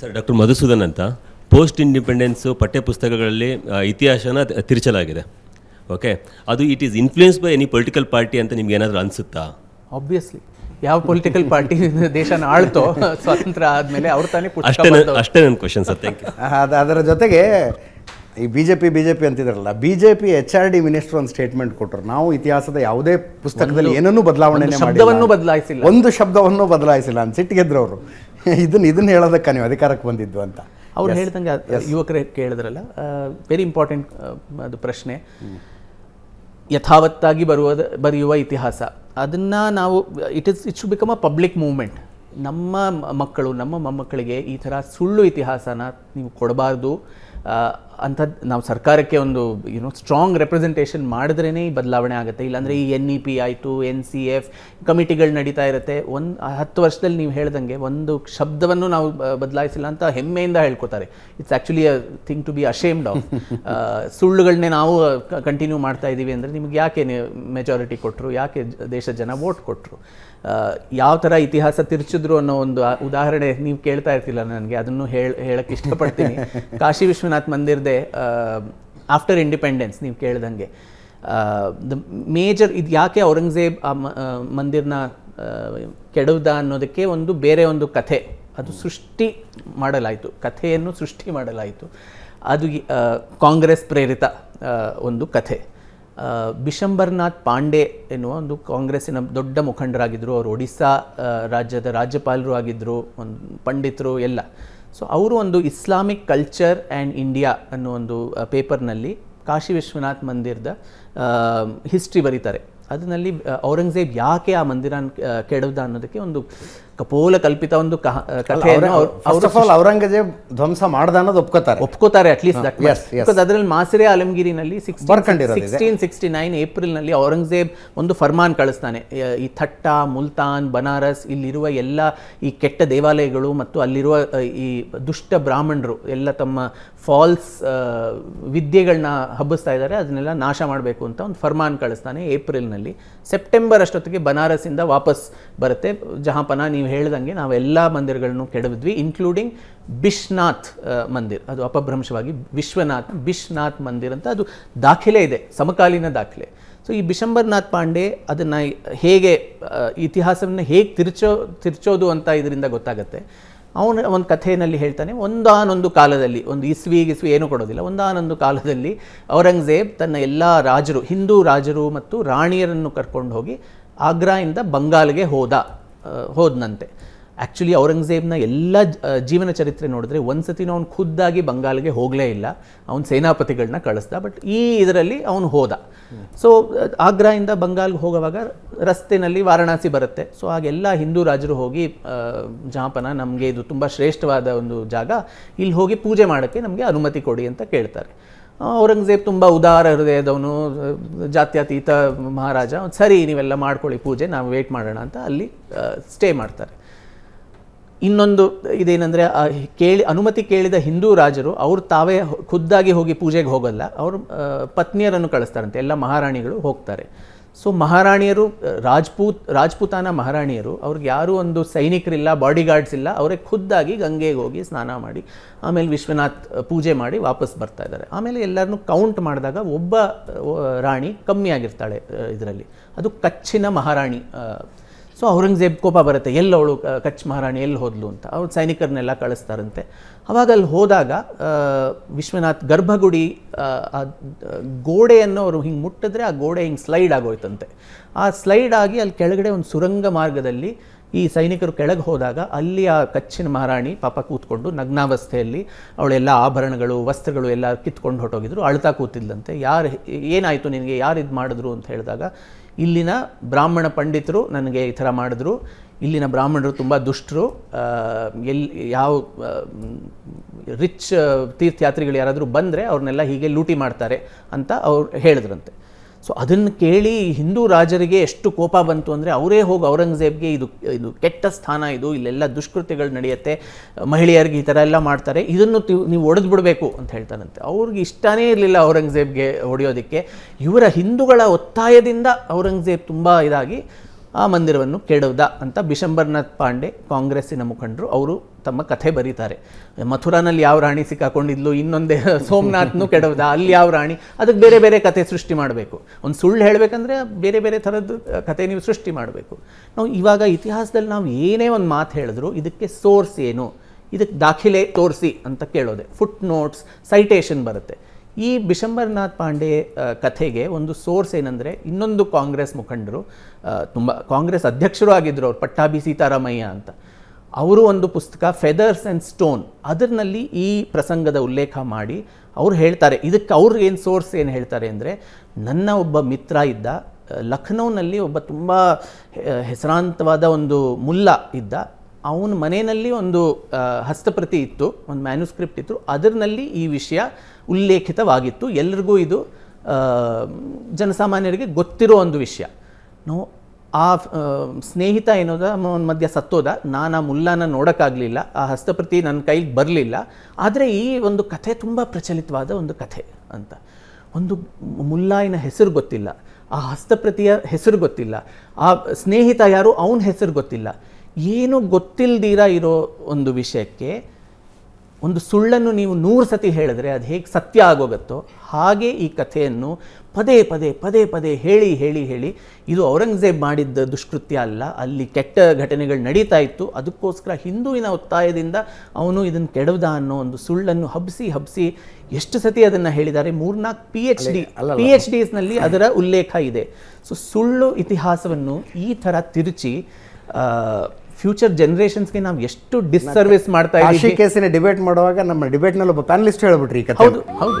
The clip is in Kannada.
ಸರ್ ಡಾಕ್ಟರ್ ಮಧುಸೂದನ್ ಅಂತ ಪೋಸ್ಟ್ ಇಂಡಿಪೆಂಡೆನ್ಸು ಪುಸ್ತಕಗಳಲ್ಲಿ ಇತಿಹಾಸನ ತಿರುಚಲಾಗಿದೆ ಓಕೆ ಅದು it is influence by any political party ಅಂತ ನಿಮ್ಗೆ ಏನಾದರೂ ಅನಿಸುತ್ತಾ ಆಬ್ವಿಯಸ್ಲಿ ಯಾವ ಪೊಲಿಟಿಕಲ್ ಪಾರ್ಟಿ ದೇಶನ ಆಳ್ತೋ ಸ್ವಾತಂತ್ರ್ಯ ಆದಮೇಲೆ ಅವ್ರು ತಾನೇ ಅಷ್ಟೇ ಅಷ್ಟೇ ನನ್ನ ಕ್ವಶನ್ ಸರ್ ಥ್ಯಾಂಕ್ ಯು ಅದರ ಜೊತೆಗೆ ಈ B J P B J P ಅಂತಿದ್ರಲ್ಲ B J P H R D minister ಒಂದು ಸ್ಟೇಟ್ಮೆಂಟ್ ಕೊಟ್ಟರು ನಾವು ಇತಿಹಾಸದ ಯಾವುದೇ ಪುಸ್ತಕದಲ್ಲಿ ಏನನ್ನೂ ಬದಲಾವಣೆ ಶಬ್ದವನ್ನು ಬದಲಾಯಿಸಿಲ್ಲ ಒಂದು ಶಬ್ದವನ್ನು ಬದಲಾಯಿಸಿಲ್ಲ ಅಂತ ಸಿಟ್ಟಿಗೆದ್ರವರು ಇದನ್ನ ಇದನ್ನ ಹೇಳೋದಕ್ಕೆ ನೀವು ಅಧಿಕಾರಕ್ಕೆ ಬಂದಿದ್ದು ಅಂತ ಅವ್ರು ಹೇಳ್ದಂಗೆ ಯುವಕರೇ ಕೇಳಿದ್ರಲ್ಲ ವೆರಿ ಇಂಪಾರ್ಟೆಂಟ್ ಅದು ಪ್ರಶ್ನೆ ಯಥಾವತ್ತಾಗಿ ಬರುವ ಬರೆಯುವ ಇತಿಹಾಸ ಅದನ್ನ ನಾವು it is it should become a public movement ನಮ್ಮ ಮಕ್ಕಳು ನಮ್ಮ ಮೊಮ್ಮಕ್ಕಳಿಗೆ ಈ ಥರ ಸುಳ್ಳು ಇತಿಹಾಸನ ನೀವು ಕೊಡಬಾರ್ದು ಅಂಥದ್ದು ನಾವು ಸರ್ಕಾರಕ್ಕೆ ಒಂದು ಯುನೋ ಸ್ಟ್ರಾಂಗ್ ರೆಪ್ರೆಸೆಂಟೇಷನ್ ಮಾಡಿದ್ರೇ ಈ ಬದಲಾವಣೆ ಆಗುತ್ತೆ ಇಲ್ಲಾಂದರೆ ಈ ಎನ್ ಇ e ಪಿ ಆಯಿತು ಎನ್ ಸಿ ಎಫ್ ಕಮಿಟಿಗಳು ನಡೀತಾ ಇರುತ್ತೆ ಒಂದು ಹತ್ತು ವರ್ಷದಲ್ಲಿ ನೀವು ಹೇಳ್ದಂಗೆ ಒಂದು ಶಬ್ದವನ್ನು ನಾವು ಬದಲಾಯಿಸಿಲ್ಲ ಅಂತ ಹೆಮ್ಮೆಯಿಂದ ಹೇಳ್ಕೊತಾರೆ it's actually a thing to be ashamed of ಸುಳ್ಳುಗಳನ್ನೇ ನಾವು ಕಂಟಿನ್ಯೂ ಮಾಡ್ತಾ ಇದ್ದೀವಿ ಅಂದರೆ ನಿಮ್ಗೆ ಯಾಕೆ ಮೆಜಾರಿಟಿ ಕೊಟ್ಟರು ಯಾಕೆ ದೇಶದ ಜನ ವೋಟ್ ಕೊಟ್ಟರು ಯಾವ ಥರ ಇತಿಹಾಸ ತಿರುಚಿದ್ರು ಅನ್ನೋ ಒಂದು ಉದಾಹರಣೆ ನೀವು ಕೇಳ್ತಾ ಇರ್ತಿಲ್ಲ ನನಗೆ ಅದನ್ನು ಹೇಳಕ್ಕೆ ಇಷ್ಟಪಡ್ತೀನಿ ಕಾಶಿ ವಿಶ್ವನಾಥ್ ಮಂದಿರದ ಮುಂದೆ ಆಫ್ಟರ್ ಇಂಡಿಪೆಂಡೆನ್ಸ್ ನೀವು ಕೇಳ್ದಂಗೆ ದ ಮೇಜರ್ ಇದು ಯಾಕೆ ಔರಂಗಜೇಬ್ ಆ ಮಂದಿರನ ಕೆಡವ್ದ ಅನ್ನೋದಕ್ಕೆ ಒಂದು ಬೇರೆ ಒಂದು ಕಥೆ ಅದು ಸೃಷ್ಟಿ ಮಾಡಲಾಯಿತು ಕಥೆಯನ್ನು ಸೃಷ್ಟಿ ಮಾಡಲಾಯಿತು ಅದು ಕಾಂಗ್ರೆಸ್ ಪ್ರೇರಿತ ಒಂದು ಕಥೆ ಬಿಶಂಬರ್ನಾಥ್ ಪಾಂಡೆ ಎನ್ನುವ ಒಂದು ಕಾಂಗ್ರೆಸ್ಸಿನ ದೊಡ್ಡ ಮುಖಂಡರಾಗಿದ್ದರು ಅವರು ಒಡಿಸ್ಸಾ ರಾಜ್ಯದ ರಾಜ್ಯಪಾಲರು ಆಗಿದ್ದರು ಒಂದು ಪಂಡಿತರು ಎಲ್ಲ ಸೊ ಅವರು ಒಂದು ಇಸ್ಲಾಮಿಕ್ ಕಲ್ಚರ್ ಆ್ಯಂಡ್ ಇಂಡಿಯಾ ಅನ್ನೋ ಒಂದು ಪೇಪರ್ನಲ್ಲಿ ಕಾಶಿ ವಿಶ್ವನಾಥ್ ಮಂದಿರದ ಹಿಸ್ಟ್ರಿ ಬರೀತಾರೆ ಅದರಲ್ಲಿ ಔರಂಗಜೇಬ್ ಯಾಕೆ ಆ ಮಂದಿರನ ಕೆಡವ್ದ ಅನ್ನೋದಕ್ಕೆ ಒಂದು ಕಪೋಲ ಕಲ್ಪಿತ ಒಂದು ಕಥೆಯನ್ನು ಔರಂಗಜೇಬ್ ಧ್ವಂಸ ಮಾಡ್ದ ಅನ್ನೋದು ಒಪ್ಕೋತಾರೆ ಒಪ್ಕೋತಾರೆ ಅಟ್ಲೀಸ್ಟ್ ಅದರಲ್ಲಿ ಮಾಸಿರೆ ಆಲಮ್ಗಿರಿನಲ್ಲಿ ಸಿಕ್ಸ್ಟೀನ್ ಸಿಕ್ಸ್ಟಿ ನೈನ್ ಏಪ್ರಿಲ್ನಲ್ಲಿ ಔರಂಗಜೇಬ್ ಒಂದು ಫರ್ಮಾನ್ ಕಳಿಸ್ತಾನೆ ಈ ಥಟ್ಟ ಮುಲ್ತಾನ್ ಬನಾರಸ್ ಇಲ್ಲಿರುವ ಎಲ್ಲ ಈ ಕೆಟ್ಟ ದೇವಾಲಯಗಳು ಮತ್ತು ಅಲ್ಲಿರುವ ಈ ದುಷ್ಟ ಬ್ರಾಹ್ಮಣರು ಎಲ್ಲ ತಮ್ಮ ಫಾಲ್ಸ್ ವಿದ್ಯೆಗಳನ್ನ ಹಬ್ಬಿಸ್ತಾ ಇದ್ದಾರೆ ಅದನ್ನೆಲ್ಲ ನಾಶ ಮಾಡಬೇಕು ಅಂತ ಒಂದು ಫರ್ಮಾನ್ ಕಳಿಸ್ತಾನೆ ಏಪ್ರಿಲ್ನಲ್ಲಿ ಸೆಪ್ಟೆಂಬರ್ ಅಷ್ಟೊತ್ತಿಗೆ ಬನಾರಸ್ ಇಂದ ವಾಪಸ್ ಬರುತ್ತೆ ಜಹಾಪನ ನೀವು ಹೇಳ್ದಂಗೆ ನಾವು ಎಲ್ಲ ಮಂದಿರಗಳನ್ನು ಕೆಡವಿದ್ವಿ ಇನ್ಕ್ಲೂಡಿಂಗ್ ಬಿಶ್ನಾಥ್ ಮಂದಿರ್ ಅದು ಅಪಭ್ರಂಶವಾಗಿ ವಿಶ್ವನಾಥ್ ಬಿಶ್ನಾಥ್ ಮಂದಿರ್ ಅಂತ ಅದು ದಾಖಲೆ ಇದೆ ಸಮಕಾಲೀನ ದಾಖಲೆ ಸೊ ಈ ಬಿಶಂಬರ್ನಾಥ್ ಪಾಂಡೆ ಅದನ್ನು ಹೇಗೆ ಇತಿಹಾಸವನ್ನು ಹೇಗೆ ತಿರುಚೋ ತಿರ್ಚೋದು ಅಂತ ಇದರಿಂದ ಗೊತ್ತಾಗುತ್ತೆ ಅವನು ಒಂದು ಕಥೆಯಲ್ಲಿ ಹೇಳ್ತಾನೆ ಒಂದಾನೊಂದು ಕಾಲದಲ್ಲಿ ಒಂದು ಇಸ್ವಿ ಇಸ್ವಿ ಏನೂ ಕೊಡೋದಿಲ್ಲ ಒಂದಾನೊಂದು ಕಾಲದಲ್ಲಿ ಔರಂಗಜೇಬ್ ತನ್ನ ಎಲ್ಲ ರಾಜರು ಹಿಂದೂ ರಾಜರು ಮತ್ತು ರಾಣಿಯರನ್ನು ಕರ್ಕೊಂಡು ಹೋಗಿ ಆಗ್ರಾಯಿಂದ ಬಂಗಾಲ್ಗೆ ಹೋದ ಹೋದನಂತೆ ಆ್ಯಕ್ಚುಲಿ ಔರಂಗಜೇಬ್ನ ಎಲ್ಲ ಜೀವನ ಚರಿತ್ರೆ ನೋಡಿದ್ರೆ ಒಂದು ಸತಿನೂ ಅವ್ನು ಖುದ್ದಾಗಿ ಬಂಗಾಲ್ಗೆ ಹೋಗಲೇ ಇಲ್ಲ ಅವ್ನು ಸೇನಾಪತಿಗಳನ್ನ ಕಳಿಸ್ದ ಬಟ್ ಈ ಇದರಲ್ಲಿ ಅವನು ಹೋದ ಸೊ ಆಗ್ರಾಯಿಂದ ಬಂಗಾಲ್ಗೆ ಹೋಗುವಾಗ ರಸ್ತೆನಲ್ಲಿ ವಾರಣಾಸಿ ಬರುತ್ತೆ ಸೊ ಹಾಗೆಲ್ಲ ಹಿಂದೂ ರಾಜರು ಹೋಗಿ ಜಾಪನ ನಮಗೆ ಇದು ತುಂಬ ಶ್ರೇಷ್ಠವಾದ ಒಂದು ಜಾಗ ಇಲ್ಲಿ ಹೋಗಿ ಪೂಜೆ ಮಾಡೋಕ್ಕೆ ನಮಗೆ ಅನುಮತಿ ಕೊಡಿ ಅಂತ ಕೇಳ್ತಾರೆ ಔರಂಗಜೇಬ್ ತುಂಬ ಉದಾರ ಹೃದಯದವನು ಜಾತ್ಯತೀತ ಮಹಾರಾಜ ಸರಿ ನೀವೆಲ್ಲ ಮಾಡ್ಕೊಳ್ಳಿ ಪೂಜೆ ನಾವು ವೇಟ್ ಮಾಡೋಣ ಅಂತ ಅಲ್ಲಿ ಸ್ಟೇ ಮಾಡ್ತಾರೆ ಇನ್ನೊಂದು ಇದೇನೆಂದರೆ ಕೇಳಿ ಅನುಮತಿ ಕೇಳಿದ ಹಿಂದೂ ರಾಜರು ಅವರು ತಾವೇ ಖುದ್ದಾಗಿ ಹೋಗಿ ಪೂಜೆಗೆ ಹೋಗಲ್ಲ ಅವರು ಪತ್ನಿಯರನ್ನು ಕಳಿಸ್ತಾರಂತೆ ಎಲ್ಲ ಮಹಾರಾಣಿಗಳು ಹೋಗ್ತಾರೆ ಸೊ ಮಹಾರಾಣಿಯರು ರಾಜ್ಪೂತ್ ರಾಜ್ಪೂತಾನ ಮಹಾರಾಣಿಯರು ಅವ್ರಿಗೆ ಯಾರು ಒಂದು ಸೈನಿಕರಿಲ್ಲ ಬಾಡಿಗಾರ್ಡ್ಸ್ ಇಲ್ಲ ಅವರೇ ಖುದ್ದಾಗಿ ಗಂಗೆಗೆ ಹೋಗಿ ಸ್ನಾನ ಮಾಡಿ ಆಮೇಲೆ ವಿಶ್ವನಾಥ್ ಪೂಜೆ ಮಾಡಿ ವಾಪಸ್ ಬರ್ತಾ ಇದ್ದಾರೆ ಆಮೇಲೆ ಎಲ್ಲರನ್ನು ಕೌಂಟ್ ಮಾಡಿದಾಗ ಒಬ್ಬ ರಾಣಿ ಕಮ್ಮಿ ಆಗಿರ್ತಾಳೆ ಇದರಲ್ಲಿ ಅದು ಕಚ್ಚಿನ ಮಹಾರಾಣಿ ಸೊ ಔರಂಗಜೇಬ್ ಕೋಪ ಬರುತ್ತೆ ಎಲ್ಲಿ ಅವಳು ಕಚ್ ಮಹಾರಾಣಿ ಎಲ್ಲಿ ಹೋದ್ಲು ಅಂತ ಅವ್ರು ಸೈನಿಕರನ್ನೆಲ್ಲ ಕಳಿಸ್ತಾರಂತೆ ಅವಾಗ ಅಲ್ಲಿ ಹೋದಾಗ ವಿಶ್ವನಾಥ್ ಗರ್ಭಗುಡಿ ಗೋಡೆಯನ್ನು ಅವರು ಹಿಂಗೆ ಮುಟ್ಟಿದ್ರೆ ಆ ಗೋಡೆ ಹಿಂಗೆ ಸ್ಲೈಡ್ ಆಗೋಯ್ತಂತೆ ಆ ಸ್ಲೈಡ್ ಆಗಿ ಅಲ್ಲಿ ಕೆಳಗಡೆ ಒಂದು ಸುರಂಗ ಮಾರ್ಗದಲ್ಲಿ ಈ ಸೈನಿಕರು ಕೆಳಗೆ ಹೋದಾಗ ಅಲ್ಲಿ ಆ ಕಚ್ಚಿನ ಮಹಾರಾಣಿ ಪಾಪ ಕೂತ್ಕೊಂಡು ನಗ್ನಾವಸ್ಥೆಯಲ್ಲಿ ಅವಳೆಲ್ಲ ಆಭರಣಗಳು ವಸ್ತ್ರಗಳು ಎಲ್ಲ ಕಿತ್ಕೊಂಡು ಹೊರಟೋಗಿದ್ರು ಅಳ್ತಾ ಕೂತಿದ್ಲಂತೆ ಯಾರು ಏನಾಯಿತು ನಿನಗೆ ಯಾರು ಇದು ಮಾಡಿದ್ರು ಅಂತ ಹೇಳಿದಾಗ ಇಲ್ಲಿನ ಬ್ರಾಹ್ಮಣ ಪಂಡಿತರು ನನಗೆ ಈ ಥರ ಮಾಡಿದ್ರು ಇಲ್ಲಿನ ಬ್ರಾಹ್ಮಣರು ತುಂಬ ದುಷ್ಟರು ಎಲ್ಲಿ ಯಾವ ರಿಚ್ ತೀರ್ಥಯಾತ್ರಿಗಳು ಯಾರಾದರೂ ಬಂದರೆ ಅವ್ರನ್ನೆಲ್ಲ ಹೀಗೆ ಲೂಟಿ ಮಾಡ್ತಾರೆ ಅಂತ ಅವ್ರು ಹೇಳಿದ್ರಂತೆ ಸೊ ಅದನ್ನು ಕೇಳಿ ಹಿಂದೂ ರಾಜರಿಗೆ ಎಷ್ಟು ಕೋಪ ಬಂತು ಅಂದರೆ ಅವರೇ ಹೋಗಿ ಔರಂಗಜೇಬ್ಗೆ ಇದು ಇದು ಕೆಟ್ಟ ಸ್ಥಾನ ಇದು ಇಲ್ಲೆಲ್ಲ ದುಷ್ಕೃತ್ಯಗಳು ನಡೆಯುತ್ತೆ ಮಹಿಳೆಯರಿಗೆ ಈ ಥರ ಎಲ್ಲ ಮಾಡ್ತಾರೆ ಇದನ್ನು ನೀವು ಒಡೆದು ಬಿಡಬೇಕು ಅಂತ ಹೇಳ್ತಾರಂತೆ ಅವ್ರಿಗೆ ಇಷ್ಟನೇ ಇರಲಿಲ್ಲ ಔರಂಗಜೇಬ್ಗೆ ಹೊಡೆಯೋದಕ್ಕೆ ಇವರ ಹಿಂದೂಗಳ ಒತ್ತಾಯದಿಂದ ಔರಂಗಜೇಬ್ ತುಂಬ ಇದಾಗಿ ಆ ಮಂದಿರವನ್ನು ಕೆಡೋದ ಅಂತ ಬಿಶಂಬರ್ನಾಥ್ ಪಾಂಡೆ ಕಾಂಗ್ರೆಸ್ಸಿನ ಮುಖಂಡರು ಅವರು ತಮ್ಮ ಕಥೆ ಬರೀತಾರೆ ಮಥುರಾನಲ್ಲಿ ಯಾವ ರಾಣಿ ಸಿಕ್ಕಾಕೊಂಡಿದ್ಲು ಇನ್ನೊಂದೇ ಸೋಮನಾಥ್ನು ಕೆಡೋದ ಅಲ್ಲಿ ಯಾವ ರಾಣಿ ಅದಕ್ಕೆ ಬೇರೆ ಬೇರೆ ಕತೆ ಸೃಷ್ಟಿ ಮಾಡಬೇಕು ಒಂದು ಸುಳ್ಳು ಹೇಳಬೇಕಂದ್ರೆ ಬೇರೆ ಬೇರೆ ಥರದ್ದು ಕತೆ ನೀವು ಸೃಷ್ಟಿ ಮಾಡಬೇಕು ನಾವು ಇವಾಗ ಇತಿಹಾಸದಲ್ಲಿ ನಾವು ಏನೇ ಒಂದು ಮಾತು ಹೇಳಿದ್ರು ಇದಕ್ಕೆ ಸೋರ್ಸ್ ಏನು ಇದಕ್ಕೆ ದಾಖಲೆ ತೋರಿಸಿ ಅಂತ ಕೇಳೋದೆ ಫುಟ್ ನೋಟ್ಸ್ ಸೈಟೇಷನ್ ಬರುತ್ತೆ ಈ ಬಿಶಂಬರ್ನಾಥ್ ಪಾಂಡೆ ಕಥೆಗೆ ಒಂದು ಸೋರ್ಸ್ ಏನಂದರೆ ಇನ್ನೊಂದು ಕಾಂಗ್ರೆಸ್ ಮುಖಂಡರು ತುಂಬ ಕಾಂಗ್ರೆಸ್ ಅಧ್ಯಕ್ಷರು ಆಗಿದ್ದರು ಅವ್ರು ಪಟ್ಟಾಭಿ ಸೀತಾರಾಮಯ್ಯ ಅಂತ ಅವರು ಒಂದು ಪುಸ್ತಕ ಫೆದರ್ಸ್ ಆ್ಯಂಡ್ ಸ್ಟೋನ್ ಅದರಲ್ಲಿ ಈ ಪ್ರಸಂಗದ ಉಲ್ಲೇಖ ಮಾಡಿ ಅವ್ರು ಹೇಳ್ತಾರೆ ಇದಕ್ಕೆ ಅವ್ರಿಗೇನು ಸೋರ್ಸ್ ಏನು ಹೇಳ್ತಾರೆ ಅಂದರೆ ನನ್ನ ಒಬ್ಬ ಮಿತ್ರ ಇದ್ದ ಲಖನೌನಲ್ಲಿ ಒಬ್ಬ ತುಂಬ ಹೆಸರಾಂತವಾದ ಒಂದು ಮುಲ್ಲ ಇದ್ದ ಅವನ ಮನೆಯಲ್ಲಿ ಒಂದು ಹಸ್ತಪ್ರತಿ ಇತ್ತು ಒಂದು ಮ್ಯಾನುಸ್ಕ್ರಿಪ್ಟ್ ಇತ್ತು ಅದರಲ್ಲಿ ಈ ವಿಷಯ ಉಲ್ಲೇಖಿತವಾಗಿತ್ತು ಎಲ್ರಿಗೂ ಇದು ಜನಸಾಮಾನ್ಯರಿಗೆ ಗೊತ್ತಿರೋ ಒಂದು ವಿಷಯ ನಾವು ಆ ಸ್ನೇಹಿತ ಏನೋದ ಅವನ ಮಧ್ಯ ಸತ್ತೋದ ನಾನು ಆ ಮುಲ್ಲಾನ ನೋಡೋಕ್ಕಾಗಲಿಲ್ಲ ಆ ಹಸ್ತಪ್ರತಿ ನನ್ನ ಕೈಗೆ ಬರಲಿಲ್ಲ ಆದರೆ ಈ ಒಂದು ಕಥೆ ತುಂಬ ಪ್ರಚಲಿತವಾದ ಒಂದು ಕಥೆ ಅಂತ ಒಂದು ಮುಲ್ಲಾಯಿನ ಹೆಸರು ಗೊತ್ತಿಲ್ಲ ಆ ಹಸ್ತಪ್ರತಿಯ ಹೆಸರು ಗೊತ್ತಿಲ್ಲ ಆ ಸ್ನೇಹಿತ ಯಾರು ಅವನ ಹೆಸರು ಗೊತ್ತಿಲ್ಲ ಏನು ಗೊತ್ತಿಲ್ಲದಿರ ಇರೋ ಒಂದು ವಿಷಯಕ್ಕೆ ಒಂದು ಸುಳ್ಳನ್ನು ನೀವು ನೂರು ಸತಿ ಹೇಳಿದ್ರೆ ಅದು ಹೇಗೆ ಸತ್ಯ ಆಗೋಗುತ್ತೋ ಹಾಗೆ ಈ ಕಥೆಯನ್ನು ಪದೇ ಪದೇ ಪದೇ ಪದೇ ಹೇಳಿ ಹೇಳಿ ಹೇಳಿ ಇದು ಔರಂಗಜೇಬ್ ಮಾಡಿದ್ದ ದುಷ್ಕೃತ್ಯ ಅಲ್ಲ ಅಲ್ಲಿ ಕೆಟ್ಟ ಘಟನೆಗಳು ನಡೀತಾ ಇತ್ತು ಅದಕ್ಕೋಸ್ಕರ ಹಿಂದೂವಿನ ಒತ್ತಾಯದಿಂದ ಅವನು ಇದನ್ನು ಕೆಡವದ ಅನ್ನೋ ಒಂದು ಸುಳ್ಳನ್ನು ಹಬ್ಸಿ ಹಬ್ಸಿ ಎಷ್ಟು ಸತಿ ಅದನ್ನು ಹೇಳಿದ್ದಾರೆ ಮೂರ್ನಾಲ್ಕು P H D P H ಡಿಸ್ನಲ್ಲಿ ಅದರ ಉಲ್ಲೇಖ ಇದೆ ಸೊ ಸುಳ್ಳು ಇತಿಹಾಸವನ್ನು ಈ ಥರ ತಿರುಚಿ ಫ್ಯೂಚರ್ ಜನರೇಷನ್ಸ್ಗೆ ನಾವು ಎಷ್ಟು ಡಿಸ್ಸರ್ವಿಸ್ ಮಾಡ್ತಾ ಇದ್ದೀವಿ ಕೇಸಿನ ಡಿಬೇಟ್ ಮಾಡುವಾಗ ನಮ್ಮ ಡಿಬೇಟ್ನಲ್ಲಿ ಒಬ್ಬ ಪ್ಯಾನಲಿಸ್ಟ್ ಹೇಳ್ಬಿಟ್ರಿ ಹೌದು ಹೌದು